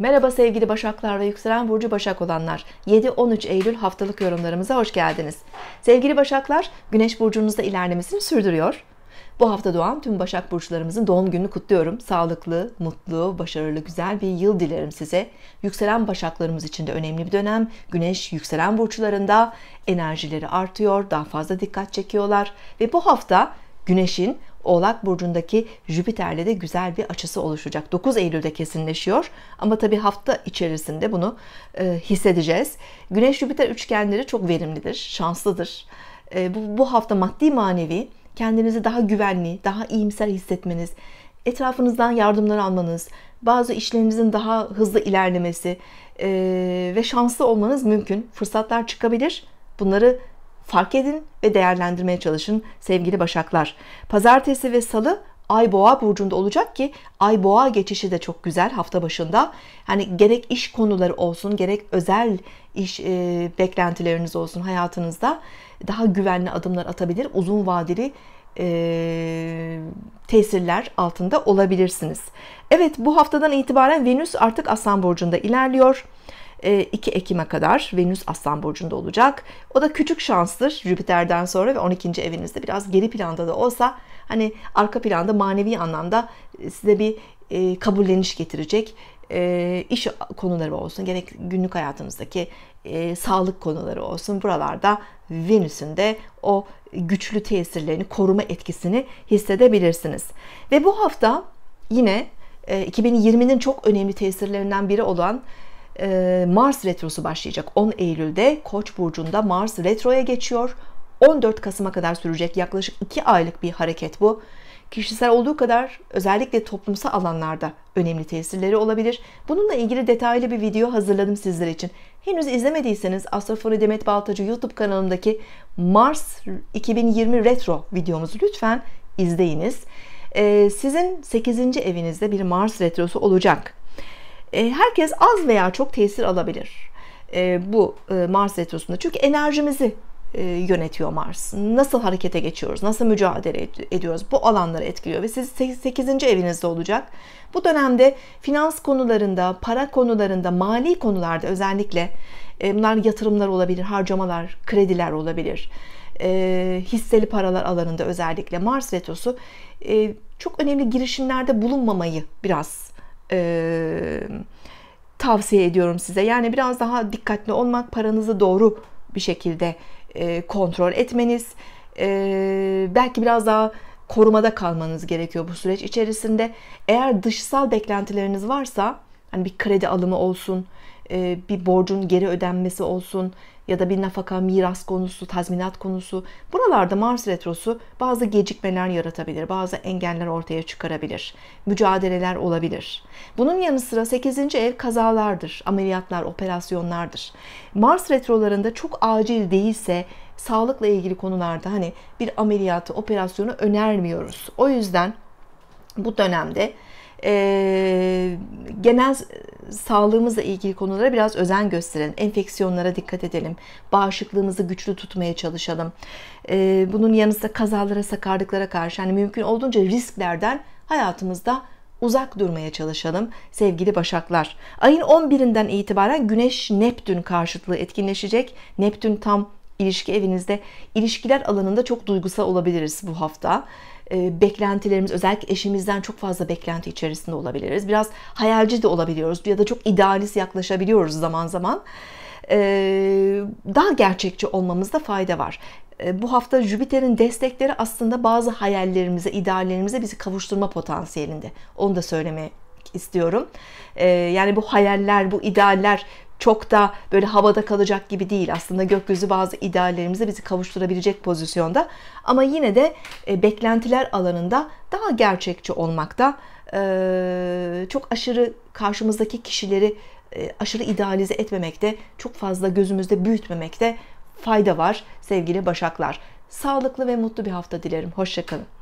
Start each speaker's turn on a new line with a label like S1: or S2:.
S1: Merhaba sevgili Başaklar ve Yükselen Burcu Başak olanlar. 7-13 Eylül haftalık yorumlarımıza hoş geldiniz. Sevgili Başaklar, Güneş Burcu'nuzda ilerlemesini sürdürüyor. Bu hafta doğan tüm Başak Burçlarımızın doğum gününü kutluyorum. Sağlıklı, mutlu, başarılı, güzel bir yıl dilerim size. Yükselen Başaklarımız için de önemli bir dönem. Güneş Yükselen Burçlarında enerjileri artıyor, daha fazla dikkat çekiyorlar. Ve bu hafta Güneş'in Oğlak Burcu'ndaki Jüpiter'le de güzel bir açısı oluşacak. 9 Eylül'de kesinleşiyor ama tabi hafta içerisinde bunu e, hissedeceğiz. Güneş-Jüpiter üçgenleri çok verimlidir, şanslıdır. E, bu, bu hafta maddi manevi kendinizi daha güvenli, daha iyimser hissetmeniz, etrafınızdan yardımlar almanız, bazı işlerinizin daha hızlı ilerlemesi e, ve şanslı olmanız mümkün. Fırsatlar çıkabilir. Bunları fark edin ve değerlendirmeye çalışın sevgili başaklar. Pazartesi ve salı Ay Boğa burcunda olacak ki Ay Boğa geçişi de çok güzel hafta başında. Hani gerek iş konuları olsun, gerek özel iş e, beklentileriniz olsun hayatınızda daha güvenli adımlar atabilir. Uzun vadeli e, tesirler altında olabilirsiniz. Evet bu haftadan itibaren Venüs artık Aslan burcunda ilerliyor. 2 ee, Ekim'e kadar Venüs Aslan Burcu'nda olacak. O da küçük şanstır Jüpiter'den sonra ve 12. evinizde biraz geri planda da olsa hani arka planda manevi anlamda e, size bir e, kabulleniş getirecek e, iş konuları olsun gerek günlük hayatınızdaki sağlık konuları olsun buralarda Venüs'ün de o güçlü tesirlerini koruma etkisini hissedebilirsiniz. Ve bu hafta yine 2020'nin çok önemli tesirlerinden biri olan ee, Mars retrosu başlayacak 10 Eylül'de Koç burcunda Mars retroya geçiyor. 14 Kasım'a kadar sürecek yaklaşık 2 aylık bir hareket bu. Kişisel olduğu kadar özellikle toplumsal alanlarda önemli tesirleri olabilir. Bununla ilgili detaylı bir video hazırladım sizler için. Henüz izlemediyseniz Astrofoni Demet Baltacı YouTube kanalındaki Mars 2020 retro videomuzu lütfen izleyiniz. Ee, sizin 8. evinizde bir Mars retrosu olacak. E, herkes az veya çok tesir alabilir e, bu e, Mars retrosunda. Çünkü enerjimizi yönetiyor Mars. Nasıl harekete geçiyoruz, nasıl mücadele ediyoruz bu alanları etkiliyor ve siz 8. evinizde olacak. Bu dönemde finans konularında, para konularında, mali konularda özellikle bunlar yatırımlar olabilir, harcamalar, krediler olabilir. Hisseli paralar alanında özellikle Mars retrosu çok önemli girişimlerde bulunmamayı biraz e, tavsiye ediyorum size. Yani biraz daha dikkatli olmak, paranızı doğru bir şekilde e, kontrol etmeniz, e, belki biraz daha korumada kalmanız gerekiyor bu süreç içerisinde. Eğer dışsal beklentileriniz varsa, hani bir kredi alımı olsun, bir borcun geri ödenmesi olsun, ya da bir nafaka, miras konusu, tazminat konusu. Buralarda Mars retrosu bazı gecikmeler yaratabilir, bazı engeller ortaya çıkarabilir. Mücadeleler olabilir. Bunun yanı sıra 8. ev kazalardır, ameliyatlar, operasyonlardır. Mars retrolarında çok acil değilse sağlıkla ilgili konularda hani bir ameliyatı, operasyonu önermiyoruz. O yüzden bu dönemde e, genel sağlığımızla ilgili konulara biraz özen gösterelim. Enfeksiyonlara dikkat edelim. Bağışıklığımızı güçlü tutmaya çalışalım. E, bunun yanı sıra kazalara, sakarlıklara karşı yani mümkün olduğunca risklerden hayatımızda uzak durmaya çalışalım sevgili başaklar. Ayın 11'inden itibaren Güneş Neptün karşıtlığı etkinleşecek. Neptün tam ilişki evinizde ilişkiler alanında çok duygusal olabiliriz bu hafta. E, beklentilerimiz özellikle eşimizden çok fazla beklenti içerisinde olabiliriz. Biraz hayalci de olabiliyoruz ya da çok idealist yaklaşabiliyoruz zaman zaman. E, daha gerçekçi olmamızda fayda var. E, bu hafta Jüpiter'in destekleri aslında bazı hayallerimize, ideallerimize bizi kavuşturma potansiyelinde. Onu da söylemeye istiyorum. Yani bu hayaller, bu idealler çok da böyle havada kalacak gibi değil. Aslında gökyüzü bazı ideallerimize bizi kavuşturabilecek pozisyonda. Ama yine de e, beklentiler alanında daha gerçekçi olmakta. E, çok aşırı karşımızdaki kişileri e, aşırı idealize etmemekte, çok fazla gözümüzde büyütmemekte fayda var sevgili Başaklar. Sağlıklı ve mutlu bir hafta dilerim. Hoşçakalın.